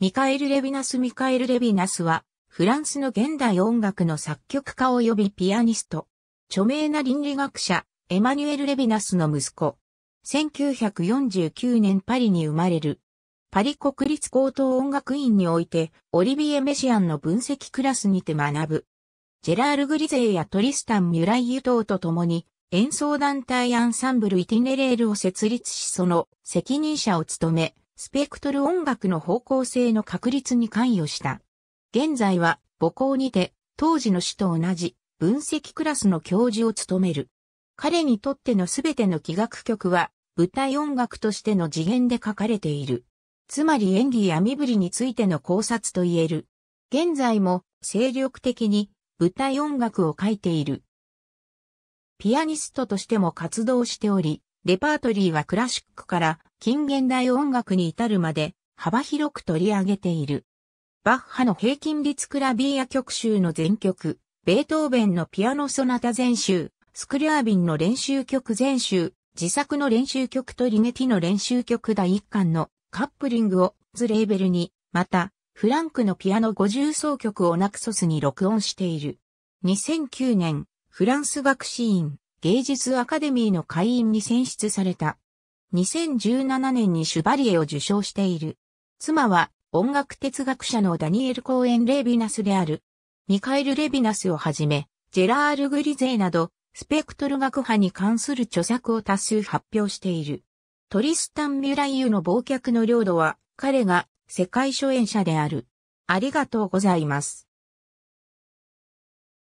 ミカエル・レヴィナス・ミカエル・レヴィナスは、フランスの現代音楽の作曲家及びピアニスト。著名な倫理学者、エマニュエル・レヴィナスの息子。1949年パリに生まれる。パリ国立高等音楽院において、オリビエ・メシアンの分析クラスにて学ぶ。ジェラール・グリゼーやトリスタン・ミュライユ等と共に、演奏団体アンサンブル・イティネレールを設立しその責任者を務め、スペクトル音楽の方向性の確立に関与した。現在は母校にて当時の師と同じ分析クラスの教授を務める。彼にとっての全ての器楽曲は舞台音楽としての次元で書かれている。つまり演技や身振りについての考察と言える。現在も精力的に舞台音楽を書いている。ピアニストとしても活動しており、レパートリーはクラシックから近現代音楽に至るまで幅広く取り上げている。バッハの平均率クラビーア曲集の全曲、ベートーベンのピアノソナタ全集、スクリアービンの練習曲全集、自作の練習曲とリネティの練習曲第一巻のカップリングをズレーベルに、また、フランクのピアノ50奏曲をナクソスに録音している。2009年、フランス学士院芸術アカデミーの会員に選出された。2017年にシュバリエを受賞している。妻は音楽哲学者のダニエル・コーエン・レヴィナスである。ミカエル・レヴィナスをはじめ、ジェラール・グリゼーなど、スペクトル学派に関する著作を多数発表している。トリスタン・ミュライユの忘却の領土は、彼が世界初演者である。ありがとうございます。